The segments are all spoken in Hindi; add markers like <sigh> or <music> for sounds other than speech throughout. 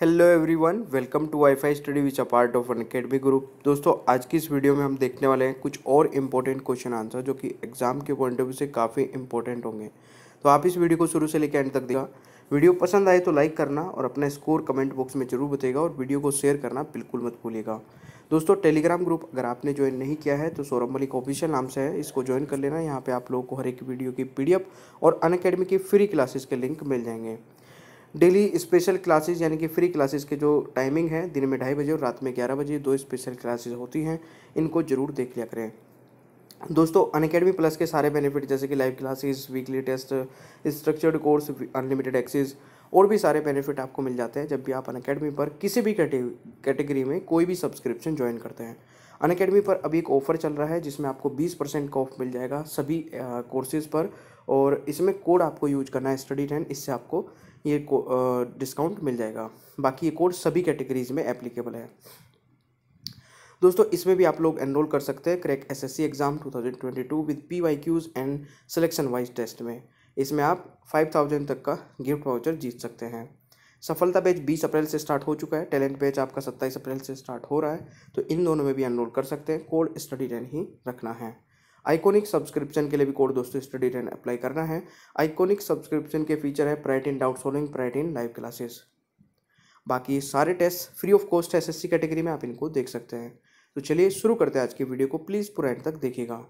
hello everyone welcome to WiFi study which a part of Unacademy group दोस्तों आज की इस वीडियो में हम देखने वाले हैं कुछ और इम्पोर्टेंट क्वेश्चन आंसर जो कि एग्जाम के पॉइंट ऑफ व्यू से काफ़ी इंपॉर्टेंट होंगे तो आप इस वीडियो को शुरू से लेकर एंड तक देगा वीडियो पसंद आए तो लाइक करना और अपना स्कोर कमेंट बॉक्स में जरूर बताएगा और वीडियो को शेयर करना बिल्कुल मत भूलिएगा दोस्तों टेलीग्राम ग्रुप अगर आपने ज्वाइन नहीं किया है तो सौरभ मलिक ऑफिशियल नाम से है इसको ज्वाइन कर लेना यहाँ पे आप लोगों को हर एक वीडियो की पीडीएफ और अन की फ्री क्लासेस के लिंक मिल जाएंगे डेली स्पेशल क्लासेज यानी कि फ्री क्लासेज के जो टाइमिंग है दिन में ढाई बजे और रात में ग्यारह बजे दो स्पेशल क्लासेज होती हैं इनको ज़रूर देख लिया करें दोस्तों अनकेडमी प्लस के सारे बेनिफिट जैसे कि live classes weekly test structured course unlimited access और भी सारे बेनिफिट आपको मिल जाते हैं जब भी आप अनकेडमी पर किसी भी कैटेगरी में कोई भी सब्सक्रिप्शन ज्वाइन करते हैं अनकेडमी पर अभी एक ऑफ़र चल रहा है जिसमें आपको 20 परसेंट का ऑफ मिल जाएगा सभी कोर्सेज़ पर और इसमें कोड आपको यूज करना है स्टडी टेन इससे आपको ये डिस्काउंट मिल जाएगा बाकी ये कोर्स सभी कैटेगरीज़ में एप्लीकेबल है दोस्तों इसमें भी आप लोग एनरोल कर सकते हैं crack SSC exam 2022 with quiz and selection wise test में इसमें आप फाइव थाउजेंड तक का गिफ्ट वाउचर जीत सकते हैं सफलता बैच बीस अप्रैल से स्टार्ट हो चुका है टैलेंट बैच आपका सत्ताईस अप्रैल से स्टार्ट हो रहा है तो इन दोनों में भी एनरोल कर सकते हैं कोड स्टडी टेन ही रखना है आइकोनिक सब्सक्रिप्शन के लिए भी कोड दोस्तों स्टडी टेन अप्लाई करना है आइकोनिक सब्सक्रिप्शन के फीचर है प्राइट इन डाउट सोलविंग प्राइट इन लाइव क्लासेस बाकी सारे test free of cost S SSC category में आप इनको देख सकते हैं तो चलिए शुरू करते हैं आज की वीडियो को प्लीज़ पूरा एंड तक देखिएगा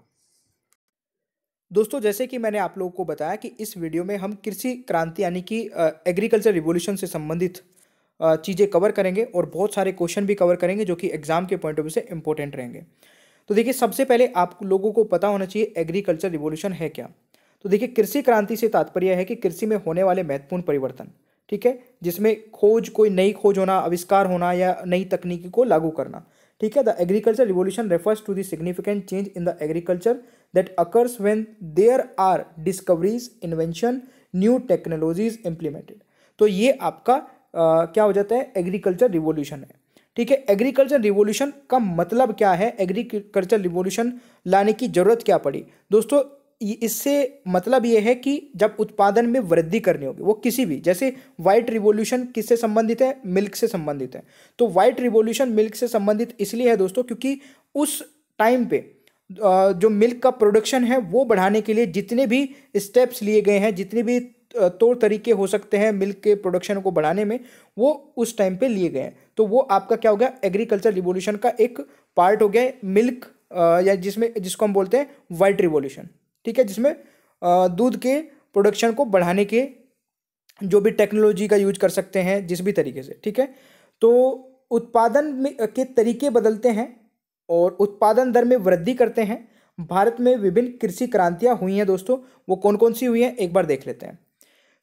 दोस्तों जैसे कि मैंने आप लोगों को बताया कि इस वीडियो में हम कृषि क्रांति यानी कि एग्रीकल्चर रिवोल्यूशन से संबंधित चीज़ें कवर करेंगे और बहुत सारे क्वेश्चन भी कवर करेंगे जो कि एग्ज़ाम के पॉइंट ऑफ व्यू से इंपॉर्टेंट रहेंगे तो देखिए सबसे पहले आप लोगों को पता होना चाहिए एग्रीकल्चर रिवोल्यूशन है क्या तो देखिए कृषि क्रांति से तात्पर्य है कि कृषि में होने वाले महत्वपूर्ण परिवर्तन ठीक है जिसमें खोज कोई नई खोज होना आविष्कार होना या नई तकनीकी को लागू करना ठीक है the agriculture revolution refers to the significant change in the agriculture that occurs when there are discoveries invention new technologies implemented तो ये आपका आ, क्या हो जाता है एग्रीकल्चर रिवोल्यूशन है ठीक है एग्रीकल्चर रिवोल्यूशन का मतलब क्या है एग्रीकल्चर रिवोल्यूशन लाने की ज़रूरत क्या पड़ी दोस्तों इससे मतलब ये है कि जब उत्पादन में वृद्धि करनी होगी वो किसी भी जैसे वाइट रिवोल्यूशन किससे संबंधित है मिल्क से संबंधित है तो वाइट रिवोल्यूशन मिल्क से संबंधित इसलिए है दोस्तों क्योंकि उस टाइम पे जो मिल्क का प्रोडक्शन है वो बढ़ाने के लिए जितने भी स्टेप्स लिए गए हैं जितने भी तौर तरीके हो सकते हैं मिल्क के प्रोडक्शन को बढ़ाने में वो उस टाइम पे लिए गए हैं तो वो आपका क्या हो गया एग्रीकल्चर रिवोल्यूशन का एक पार्ट हो गया मिल्क या जिसमें जिसको हम बोलते हैं वाइट रिवोल्यूशन ठीक है जिसमें दूध के प्रोडक्शन को बढ़ाने के जो भी टेक्नोलॉजी का यूज कर सकते हैं जिस भी तरीके से ठीक है तो उत्पादन में के तरीके बदलते हैं और उत्पादन दर में वृद्धि करते हैं भारत में विभिन्न कृषि क्रांतियाँ हुई हैं दोस्तों वो कौन कौन सी हुई हैं एक बार देख लेते हैं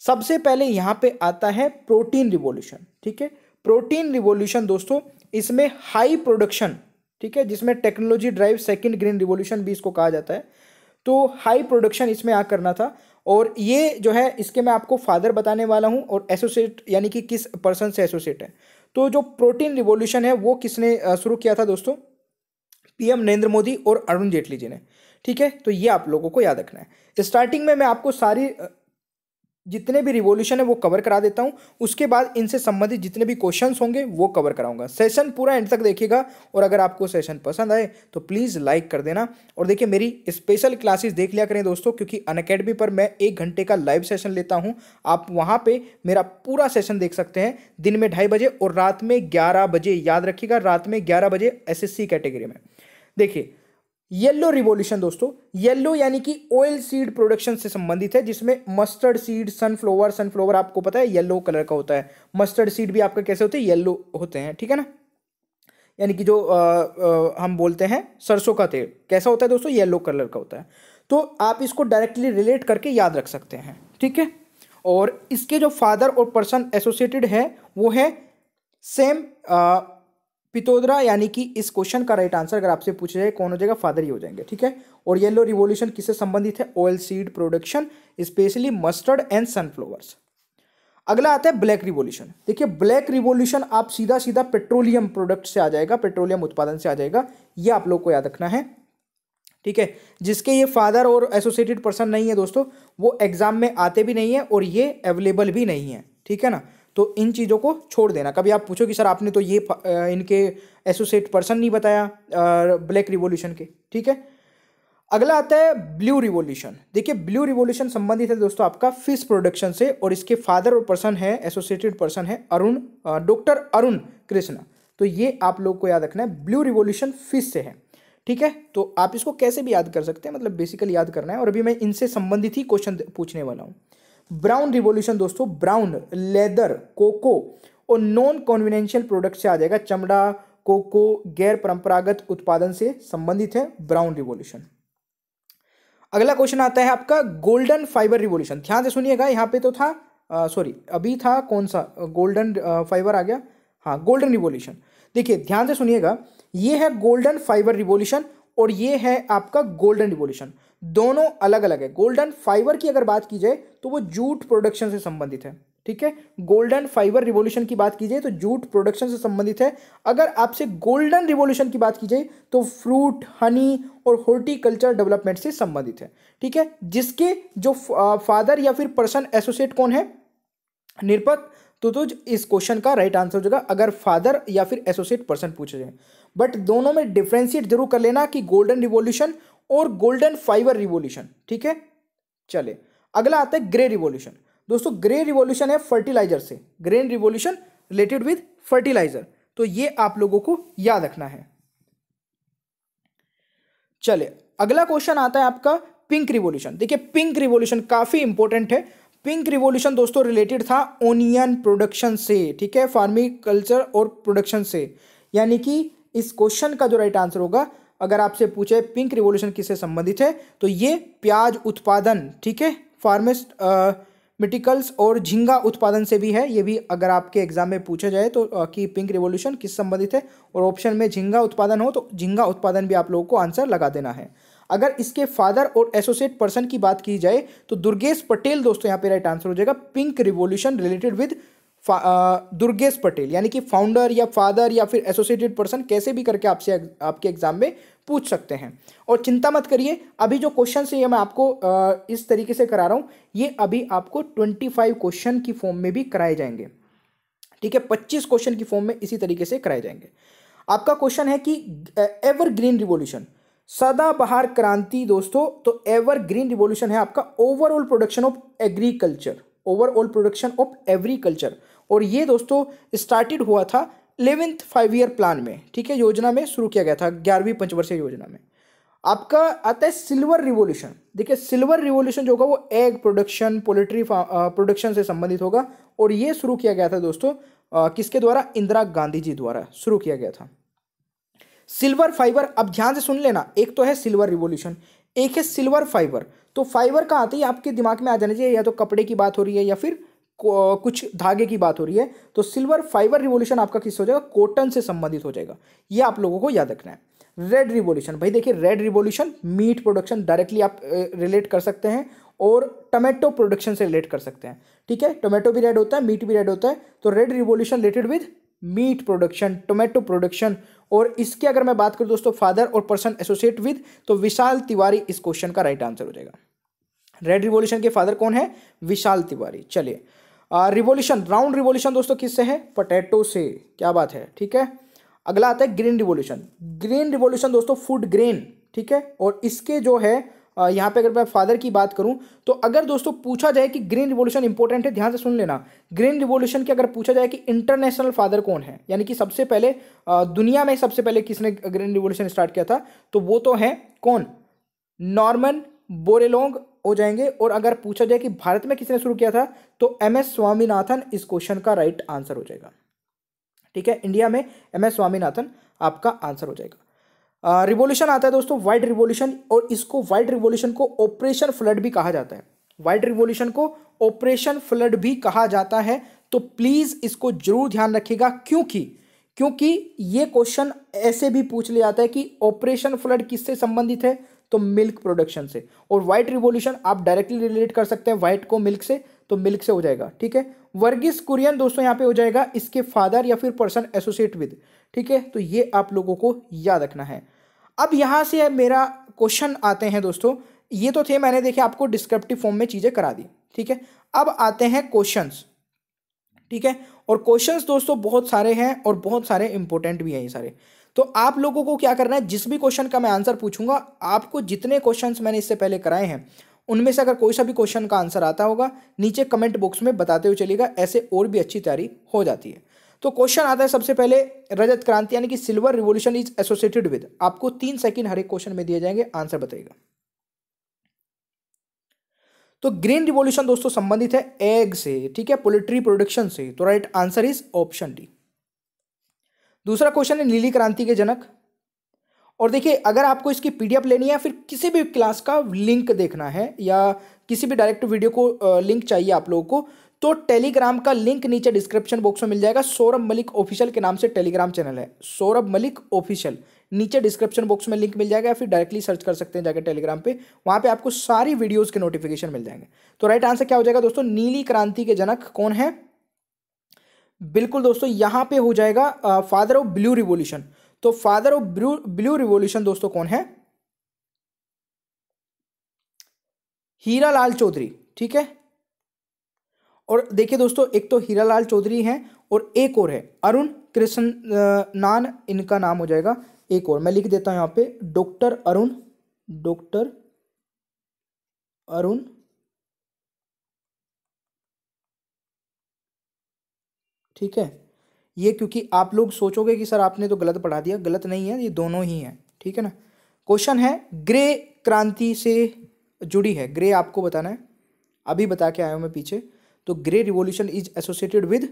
सबसे पहले यहाँ पे आता है प्रोटीन रिवोल्यूशन ठीक है प्रोटीन रिवोल्यूशन दोस्तों इसमें हाई प्रोडक्शन ठीक है जिसमें technology drive second green revolution भी इसको कहा जाता है तो हाई प्रोडक्शन इसमें आ करना था और ये जो है इसके मैं आपको फादर बताने वाला हूँ और एसोसिएट यानी कि किस पर्सन से एसोसिएट है तो जो प्रोटीन रिवोल्यूशन है वो किसने शुरू किया था दोस्तों पीएम नरेंद्र मोदी और अरुण जेटली जी ने ठीक है तो ये आप लोगों को याद रखना है स्टार्टिंग में मैं आपको सारी जितने भी रिवोल्यूशन है वो कवर करा देता हूँ उसके बाद इनसे संबंधित जितने भी क्वेश्चंस होंगे वो कवर कराऊंगा सेशन पूरा एंड तक देखिएगा और अगर आपको सेशन पसंद आए तो प्लीज़ लाइक कर देना और देखिए मेरी स्पेशल क्लासेस देख लिया करें दोस्तों क्योंकि अनकेडमी पर मैं एक घंटे का लाइव सेशन लेता हूँ आप वहाँ पर मेरा पूरा सेशन देख सकते हैं दिन में ढाई बजे और रात में ग्यारह बजे याद रखिएगा रात में ग्यारह बजे एस कैटेगरी में देखिए येलो रिवॉल्यूशन दोस्तों येलो यानी कि ऑयल सीड प्रोडक्शन से संबंधित है जिसमें मस्टर्ड सीड सनफ्लोवर सनफ्लोवर आपको पता है येलो कलर का होता है मस्टर्ड सीड भी आपका कैसे होते हैं येलो होते हैं ठीक है ना यानी कि जो आ, आ, हम बोलते हैं सरसों का तेल कैसा होता है दोस्तों येलो कलर का होता है तो आप इसको डायरेक्टली रिलेट करके याद रख सकते हैं ठीक है और इसके जो फादर और पर्सन एसोसिएटेड है वो है सेम पितोदरा यानी कि इस क्वेश्चन का राइट आंसर अगर आपसे पूछा जाए कौन हो जाएगा फादर ही हो जाएंगे ठीक है और येलो रिवोल्यूशन किससे संबंधित है oil seed production specially mustard and sunflowers अगला आता है ब्लैक रिवोल्यूशन देखिए ब्लैक रिवोल्यूशन आप सीधा सीधा पेट्रोलियम प्रोडक्ट से आ जाएगा पेट्रोलियम उत्पादन से आ जाएगा ये आप लोग को याद रखना है ठीक है जिसके ये फादर और एसोसिएटेड पर्सन नहीं है दोस्तों वो एग्जाम में आते भी नहीं है और ये अवेलेबल भी नहीं है ठीक है ना तो इन चीज़ों को छोड़ देना कभी आप पूछो कि सर आपने तो ये इनके एसोसिएट पर्सन नहीं बताया ब्लैक रिवोल्यूशन के ठीक है अगला आता है ब्लू रिवोल्यूशन देखिए ब्लू रिवोल्यूशन संबंधित है दोस्तों आपका फिश प्रोडक्शन से और इसके फादर और पर्सन है एसोसिएटेड पर्सन है अरुण डॉक्टर अरुण कृष्णा तो ये आप लोग को याद रखना है ब्लू रिवोल्यूशन फिश से है ठीक है तो आप इसको कैसे भी याद कर सकते हैं मतलब बेसिकली याद करना है और अभी मैं इनसे संबंधित ही क्वेश्चन पूछने वाला हूँ ब्राउन रिवोल्यूशन दोस्तों ब्राउन लेदर कोको और नॉन कॉन्विनेंशियल प्रोडक्ट से आ जाएगा चमड़ा कोको गैर परंपरागत उत्पादन से संबंधित है ब्राउन रिवोल्यूशन अगला क्वेश्चन आता है आपका गोल्डन फाइबर रिवोल्यूशन ध्यान से सुनिएगा यहाँ पे तो था सॉरी अभी था कौन सा गोल्डन फाइबर आ गया हाँ गोल्डन रिवोल्यूशन देखिए ध्यान से सुनिएगा ये है गोल्डन फाइबर रिवोल्यूशन और ये है आपका गोल्डन रिवोल्यूशन दोनों अलग अलग है गोल्डन फाइबर की अगर बात की जाए तो वो जूट प्रोडक्शन से संबंधित है ठीक है गोल्डन फाइबर रिवोल्यूशन की बात की जाए तो जूट प्रोडक्शन से संबंधित है अगर आपसे गोल्डन रिवोल्यूशन की बात की जाए तो फ्रूट हनी और हॉर्टिकल्चर डेवलपमेंट से संबंधित है ठीक है जिसके जो फादर या फिर पर्सन एसोसिएट कौन है निरपक तो तो इस क्वेश्चन का राइट आंसर हो जाएगा अगर फादर या फिर एसोसिएट पर्सन पूछे जाए बट दोनों में डिफ्रेंशिएट जरूर कर लेना कि गोल्डन रिवोल्यूशन और गोल्डन फाइबर रिवोल्यूशन ठीक है चले अगला आता है ग्रे रिवोल्यूशन दोस्तों ग्रे रिवोल्यूशन है फर्टिलाइजर से grain revolution related with fertiliser तो ये आप लोगों को याद रखना है चले अगला क्वेश्चन आता है आपका पिंक रिवोल्यूशन देखिए पिंक रिवोल्यूशन काफी इंपॉर्टेंट है पिंक रिवोल्यूशन दोस्तों रिलेटेड था ओनियन प्रोडक्शन से ठीक है फार्मिकल्चर और प्रोडक्शन से यानी कि इस क्वेश्चन का जो राइट आंसर होगा अगर आपसे पूछे पिंक रिवोल्यूशन किससे संबंधित है तो ये प्याज उत्पादन ठीक है फार्मेस्ट मिटिकल्स और झिंगा उत्पादन से भी है ये भी अगर आपके एग्जाम में पूछा जाए तो कि पिंक रिवोल्यूशन किस संबंधित है और ऑप्शन में झिंगा उत्पादन हो तो झिंगा उत्पादन भी आप लोगों को आंसर लगा देना है अगर इसके फादर और एसोसिएट पर्सन की बात की जाए तो दुर्गेश पटेल दोस्तों यहाँ पे राइट आंसर हो जाएगा pink revolution related with Durgesh Patel यानी कि फाउंडर या फादर या फिर एसोसिएटेड पर्सन कैसे भी करके आपसे आपके एग्जाम में पूछ सकते हैं और चिंता मत करिए अभी जो क्वेश्चन ये मैं आपको इस तरीके से करा रहा हूँ ये अभी आपको ट्वेंटी फाइव क्वेश्चन की फॉर्म में भी कराए जाएंगे ठीक है पच्चीस क्वेश्चन की फॉर्म में इसी तरीके से कराए जाएंगे आपका क्वेश्चन है कि एवर ग्रीन रिवोल्यूशन सदाबहार क्रांति दोस्तों तो एवर ग्रीन रिवोल्यूशन है आपका overall production of agriculture overall production of every culture और ये दोस्तों स्टार्टेड हुआ था इलेवेंथ फाइव ईयर प्लान में ठीक है योजना में शुरू किया गया था ग्यारहवीं पंचवर्षीय योजना में आपका आता है सिल्वर रिवोल्यूशन देखिए सिल्वर रिवोल्यूशन जो होगा वो एग प्रोडक्शन पोल्ट्री प्रोडक्शन से संबंधित होगा और ये शुरू किया गया था दोस्तों आ, किसके द्वारा इंदिरा गांधी जी द्वारा शुरू किया गया था सिल्वर फाइबर अब ध्यान से सुन लेना एक तो है सिल्वर रिवोल्यूशन एक है सिल्वर फाइबर तो फाइबर का आते ही आपके दिमाग में आ जाना चाहिए या तो कपड़े की बात हो रही है या फिर कुछ धागे की बात हो रही है तो सिल्वर फाइबर रिवोल्यूशन आपका किस हो जाएगा कॉटन से संबंधित हो जाएगा ये आप लोगों को याद रखना है रेड रिवोल्यूशन भाई देखिए red revolution meat production directly आप रिलेट कर सकते हैं और टोमेटो प्रोडक्शन से रिलेट कर सकते हैं ठीक है टोमेटो भी रेड होता है मीट भी रेड होता है तो red revolution related with meat production tomato production और इसकी अगर मैं बात करूँ दोस्तों फादर और पर्सन एसोसिएट विद तो विशाल तिवारी इस क्वेश्चन का राइट आंसर हो जाएगा रेड रिवॉल्यूशन के फादर कौन है विशाल तिवारी चलिए रिवॉल्यूशन राउंड रिवॉल्यूशन दोस्तों किससे है पोटैटो से क्या बात है ठीक है अगला आता है ग्रीन रिवॉल्यूशन ग्रीन रिवॉल्यूशन दोस्तों फूड ग्रेन ठीक है और इसके जो है यहाँ पे अगर मैं फादर की बात करूँ तो अगर दोस्तों पूछा जाए कि ग्रीन रिवॉल्यूशन इंपॉर्टेंट है ध्यान से सुन लेना ग्रीन रिवॉल्यूशन की अगर पूछा जाए कि इंटरनेशनल फादर कौन है यानी कि सबसे पहले दुनिया में सबसे पहले किसने ग्रीन रिवॉल्यूशन स्टार्ट किया था तो वो तो है कौन नॉर्मन बोरेलोंग हो जाएंगे और अगर पूछा जाए कि भारत में किसने शुरू किया था तो एम एस स्वामीनाथन इस क्वेश्चन का राइट आंसर हो जाएगा ठीक है इंडिया में एम एस स्वामीनाथन आपका आंसर हो जाएगा रिवोल्यूशन आता है दोस्तों वाइट रिवोल्यूशन और इसको वाइट रिवोल्यूशन को ऑपरेशन फ्लड भी कहा जाता है वाइट रिवोल्यूशन को ऑपरेशन फ्लड भी कहा जाता है तो प्लीज़ इसको जरूर ध्यान रखिएगा क्योंकि क्योंकि ये क्वेश्चन ऐसे भी पूछ लिया जाता है कि ऑपरेशन फ्लड किससे संबंधित है तो मिल्क प्रोडक्शन से और व्हाइट रिवोल्यूशन आप डायरेक्टली रिलेट कर सकते हैं व्हाइट को मिल्क से तो मिल्क से हो जाएगा ठीक है वर्गीस कुरियन दोस्तों यहाँ पे हो जाएगा इसके फादर या फिर पर्सन एसोसिएट विद ठीक है तो ये आप लोगों को याद रखना है अब यहाँ से मेरा क्वेश्चन आते हैं दोस्तों ये तो थे मैंने देखे आपको डिस्क्रिप्टिव फॉर्म में चीज़ें करा दी ठीक है अब आते हैं क्वेश्चंस ठीक है और क्वेश्चंस दोस्तों बहुत सारे हैं और बहुत सारे इंपॉर्टेंट भी हैं ये सारे तो आप लोगों को क्या करना है जिस भी क्वेश्चन का मैं आंसर पूछूंगा आपको जितने क्वेश्चन मैंने इससे पहले कराए हैं उनमें से अगर कोई सा भी क्वेश्चन का आंसर आता होगा नीचे कमेंट बॉक्स में बताते हुए चलेगा ऐसे और भी अच्छी तैयारी हो जाती है तो क्वेश्चन आता है सबसे पहले रजत क्रांति यानी कि silver revolution is associated with आपको तीन सेकंड हर एक क्वेश्चन में दिए जाएंगे आंसर बताइएगा तो ग्रीन रिवोल्यूशन दोस्तों संबंधित है एग से ठीक है पोल्ट्री प्रोडक्शन से तो right answer is option D दूसरा क्वेश्चन है नीली क्रांति के जनक और देखिए अगर आपको इसकी पीडीएफ लेनी है फिर किसी भी क्लास का लिंक देखना है या किसी भी डायरेक्ट वीडियो को लिंक चाहिए आप लोगों को तो टेलीग्राम का लिंक नीचे डिस्क्रिप्शन बॉक्स में मिल जाएगा सौरभ मलिक ऑफिशियल के नाम से टेलीग्राम चैनल है सौरभ मलिक ऑफिशियल नीचे डिस्क्रिप्शन बॉक्स में लिंक मिल जाएगा या फिर डायरेक्टली सर्च कर सकते हैं जाकर टेलीग्राम पे वहां पे आपको सारी वीडियोस के नोटिफिकेशन मिल जाएंगे तो राइट आंसर क्या हो जाएगा दोस्तों नीली क्रांति के जनक कौन है बिल्कुल दोस्तों यहाँ पे हो जाएगा फादर ऑफ ब्लू रिवोल्यूशन तो father of blue blue revolution दोस्तों कौन है हीरा लाल चौधरी ठीक है और देखिए दोस्तों एक तो हीरा लाल चौधरी हैं और एक और है अरुण कृष्ण नान इनका नाम हो जाएगा एक और मैं लिख देता हूं यहां पे डॉक्टर अरुण डॉक्टर अरुण ठीक है ये क्योंकि आप लोग सोचोगे कि सर आपने तो गलत पढ़ा दिया गलत नहीं है ये दोनों ही हैं ठीक है ना क्वेश्चन है ग्रे क्रांति से जुड़ी है ग्रे आपको बताना है अभी बता के आया हूँ मैं पीछे तो grey revolution is associated with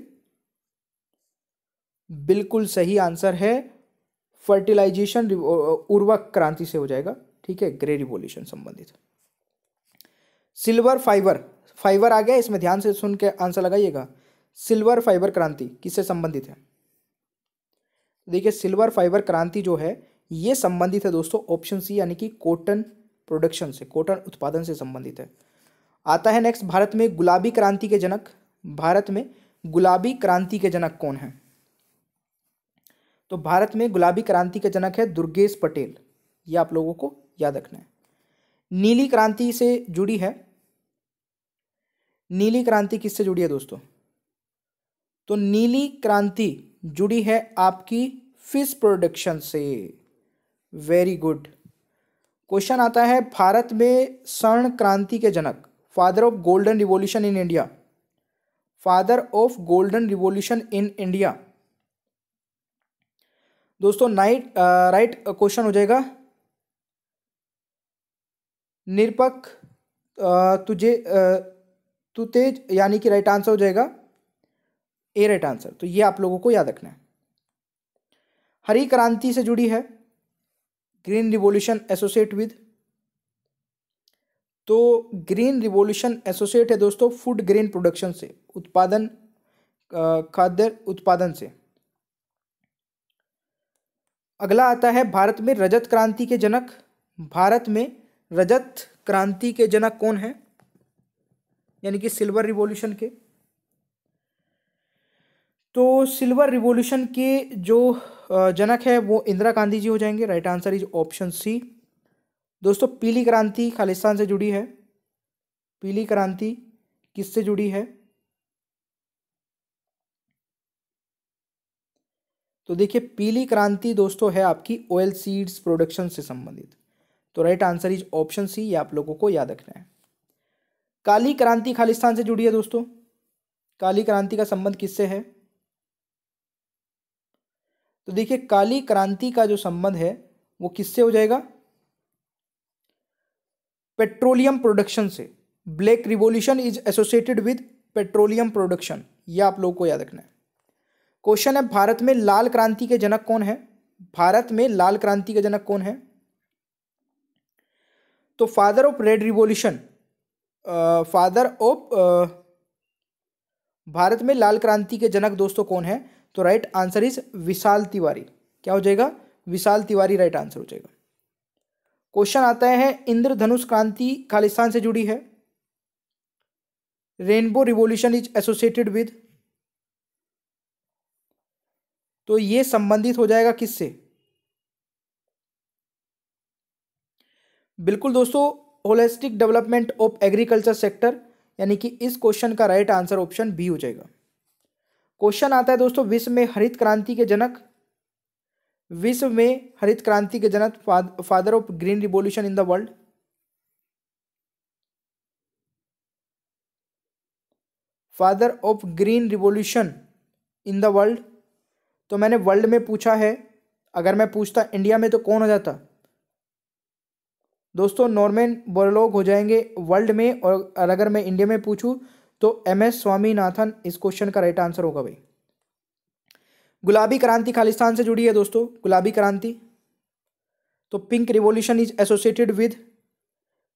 बिल्कुल सही आंसर है फर्टिलाइजेशन उर्वक क्रांति से हो जाएगा ठीक है ग्रे रिवोल्यूशन संबंधित सिल्वर फाइबर फाइबर आ गया इसमें ध्यान से सुन के आंसर लगाइएगा सिल्वर फाइबर क्रांति किससे संबंधित है देखिए सिल्वर फाइबर क्रांति जो है ये संबंधित है दोस्तों ऑप्शन सी यानी कि कॉटन प्रोडक्शन से कॉटन उत्पादन से संबंधित है आता है नेक्स्ट भारत में गुलाबी क्रांति के जनक भारत में गुलाबी क्रांति के जनक कौन है तो भारत में गुलाबी क्रांति के जनक है दुर्गेश पटेल ये आप लोगों को याद रखना है नीली क्रांति से जुड़ी है नीली क्रांति किससे जुड़ी है दोस्तों तो नीली क्रांति जुड़ी है आपकी फिश प्रोडक्शन से वेरी गुड क्वेश्चन आता है भारत में स्वर्ण क्रांति के जनक father of golden revolution in India father of golden revolution in India दोस्तों नाइट राइट क्वेश्चन हो जाएगा निरपक तुझे तुतेज यानी कि राइट आंसर हो जाएगा ए राइट आंसर तो ये आप लोगों को याद रखना है हरी क्रांति से जुड़ी है ग्रीन रिवोल्यूशन एसोसिएट विद तो ग्रीन रिवोल्यूशन एसोसिएट है दोस्तों फूड ग्रेन प्रोडक्शन से उत्पादन खाद्य उत्पादन से अगला आता है भारत में रजत क्रांति के जनक भारत में रजत क्रांति के जनक कौन है यानी कि सिल्वर रिवॉल्यूशन के तो सिल्वर रिवॉल्यूशन के जो जनक है वो इंदिरा गांधी जी हो जाएंगे right answer is option C दोस्तों पीली क्रांति खालिस्तान से जुड़ी है पीली क्रांति किससे जुड़ी है तो देखिए पीली क्रांति दोस्तों है आपकी ऑयल सीड्स प्रोडक्शन से संबंधित तो right answer is option C ये आप लोगों को याद रखना है काली क्रांति खालिस्तान से जुड़ी है दोस्तों काली क्रांति का संबंध किससे है तो देखिए काली क्रांति का जो संबंध है वो किससे हो जाएगा पेट्रोलियम प्रोडक्शन से black revolution is associated with petroleum production यह आप लोगों को याद रखना है क्वेश्चन है भारत में लाल क्रांति के जनक कौन है भारत में लाल क्रांति के जनक कौन है तो father of red revolution father of Bharat में लाल क्रांति के जनक दोस्तों कौन है तो right answer is Vishal Tiwari क्या हो जाएगा विशाल तिवारी राइट आंसर हो जाएगा क्वेश्चन आता है इंद्रधनुष क्रांति खालिस्तान से जुड़ी है rainbow revolution is associated with तो ये संबंधित हो जाएगा किससे बिल्कुल दोस्तों holistic development of agriculture sector यानी कि इस क्वेश्चन का राइट आंसर ऑप्शन बी हो जाएगा क्वेश्चन आता है दोस्तों विश्व में हरित क्रांति के जनक विश्व में हरित क्रांति के जनक father of green revolution in the world father of green revolution in the world तो मैंने वर्ल्ड में पूछा है अगर मैं पूछता इंडिया में तो कौन हो जाता दोस्तों नॉर्मेन बोरलोग हो जाएंगे वर्ल्ड में और अगर मैं इंडिया में पूछूँ तो एम एस स्वामीनाथन इस क्वेश्चन का राइट आंसर होगा भाई गुलाबी क्रांति खालिस्तान से जुड़ी है दोस्तों गुलाबी क्रांति तो pink revolution is associated with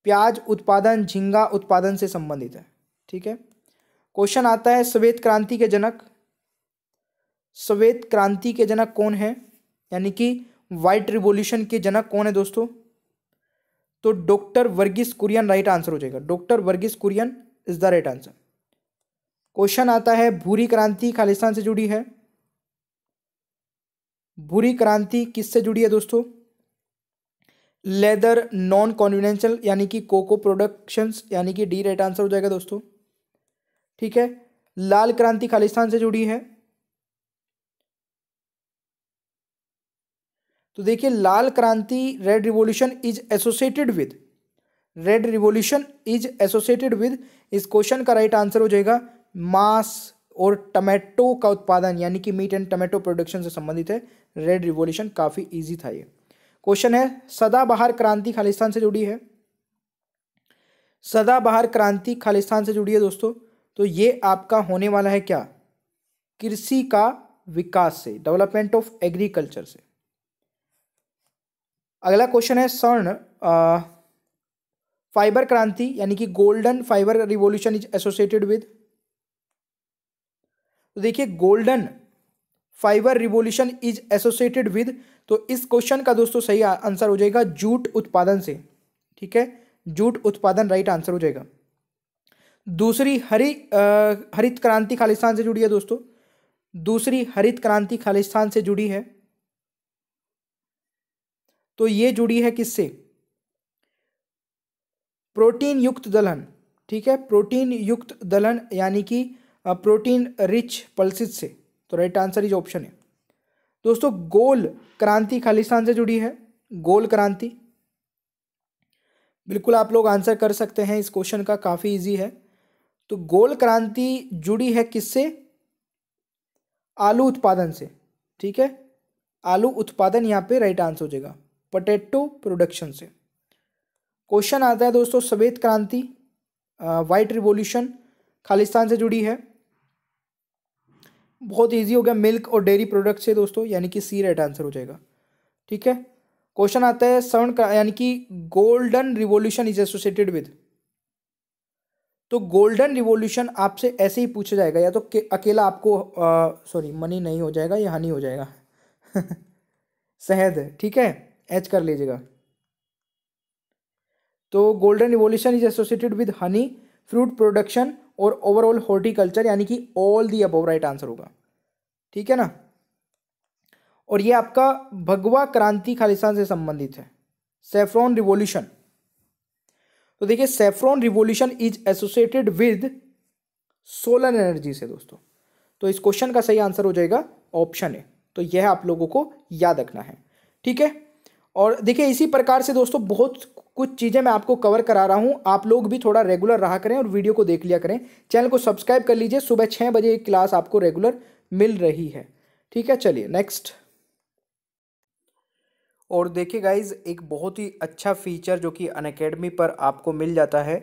प्याज उत्पादन झींगा उत्पादन से संबंधित है ठीक है क्वेश्चन आता है श्वेत क्रांति के जनक श्वेत क्रांति के जनक कौन है यानी कि वाइट रिवोल्यूशन के जनक कौन है दोस्तों तो doctor Varghese Kurien right answer हो जाएगा doctor Varghese Kurien is the right answer question आता है भूरी क्रांति खालिस्तान से जुड़ी है भूरी क्रांति किससे जुड़ी है दोस्तों लेदर नॉन कॉन्वेंशनल यानी कि कोको प्रोडक्शंस यानी कि डी राइट आंसर हो जाएगा दोस्तों ठीक है लाल क्रांति खालिस्तान से जुड़ी है तो देखिए लाल क्रांति red revolution is associated with red revolution is associated with इस क्वेश्चन का राइट आंसर हो जाएगा मांस और टमेटो का उत्पादन यानी कि मीट एंड टमेटो प्रोडक्शन से संबंधित है रेड रिवॉल्यूशन काफ़ी इजी था ये क्वेश्चन है सदाबहार क्रांति खालिस्तान से जुड़ी है सदाबहार क्रांति खालिस्तान से जुड़ी है दोस्तों तो ये आपका होने वाला है क्या कृषि का विकास से डेवलपमेंट ऑफ एग्रीकल्चर से अगला क्वेश्चन है स्वर्ण फाइबर क्रांति यानी कि golden fibre revolution is associated with तो देखिए golden fibre revolution is associated with तो इस क्वेश्चन का दोस्तों सही आंसर हो जाएगा जूट उत्पादन से ठीक है जूट उत्पादन राइट आंसर हो जाएगा दूसरी हरि हरित क्रांति खालिस्तान से जुड़ी है दोस्तों दूसरी हरित क्रांति खालिस्तान से जुड़ी है तो ये जुड़ी है किससे प्रोटीन युक्त दलहन ठीक है प्रोटीन युक्त दलहन यानी कि प्रोटीन रिच पल्सिस से तो राइट आंसर इज ऑप्शन है दोस्तों गोल क्रांति खालिस्तान से जुड़ी है गोल क्रांति बिल्कुल आप लोग आंसर कर सकते हैं इस क्वेश्चन का काफ़ी इजी है तो गोल क्रांति जुड़ी है किससे आलू उत्पादन से ठीक है आलू उत्पादन यहाँ पे राइट आंसर हो जाएगा पोटैटो प्रोडक्शन से क्वेश्चन आता है दोस्तों श्वेत क्रांति वाइट रिवॉल्यूशन खालिस्तान से जुड़ी है बहुत इजी हो गया मिल्क और डेयरी प्रोडक्ट से दोस्तों यानी कि सी राइट आंसर हो जाएगा ठीक है क्वेश्चन आता है स्वर्ण यानी कि golden revolution is associated with तो गोल्डन रिवॉल्यूशन आपसे ऐसे ही पूछा जाएगा या तो अकेला आपको सॉरी मनी नहीं हो जाएगा या हनी हो जाएगा शहद <laughs> ठीक है एच कर लीजिएगा तो golden revolution is associated with honey fruit production और ओवरऑल हॉर्टिकल्चर यानी कि all the above right answer होगा ठीक है ना और ये आपका भगवा क्रांति खालिस्तान से संबंधित है सेफ्रॉन रिवोल्यूशन तो देखिए saffron revolution is associated with solar energy से दोस्तों तो इस क्वेश्चन का सही आंसर हो जाएगा ऑप्शन ए तो यह आप लोगों को याद रखना है ठीक है और देखिए इसी प्रकार से दोस्तों बहुत कुछ चीज़ें मैं आपको कवर करा रहा हूँ आप लोग भी थोड़ा रेगुलर रहा करें और वीडियो को देख लिया करें चैनल को सब्सक्राइब कर लीजिए सुबह छः बजे एक क्लास आपको रेगुलर मिल रही है ठीक है चलिए नेक्स्ट और देखिए गाइज एक बहुत ही अच्छा फीचर जो कि अन पर आपको मिल जाता है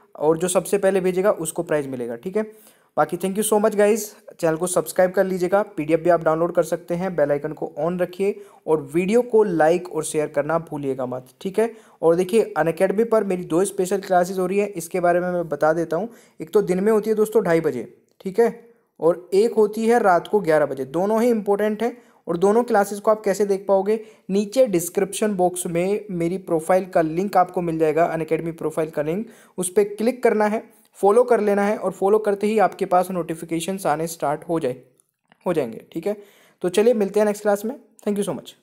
और जो सबसे पहले भेजेगा उसको प्राइज मिलेगा ठीक है बाकी thank you so much guys channel को सब्सक्राइब कर लीजिएगा पीडीएफ भी आप डाउनलोड कर सकते हैं बेल आइकन को ऑन रखिए और वीडियो को लाइक और शेयर करना भूलिएगा मत ठीक है और देखिए अनकेडमी पर मेरी दो स्पेशल क्लासेस हो रही है इसके बारे में मैं बता देता हूँ एक तो दिन में होती है दोस्तों ढाई बजे ठीक है और एक होती है रात को ग्यारह बजे दोनों ही इंपॉर्टेंट है और दोनों क्लासेस को आप कैसे देख पाओगे नीचे डिस्क्रिप्शन बॉक्स में मेरी प्रोफाइल का लिंक आपको मिल जाएगा अन प्रोफाइल का लिंक उस पर क्लिक करना है फॉलो कर लेना है और फॉलो करते ही आपके पास नोटिफिकेशन आने स्टार्ट हो जाए हो जाएंगे ठीक है तो चलिए मिलते हैं नेक्स्ट क्लास में थैंक यू सो मच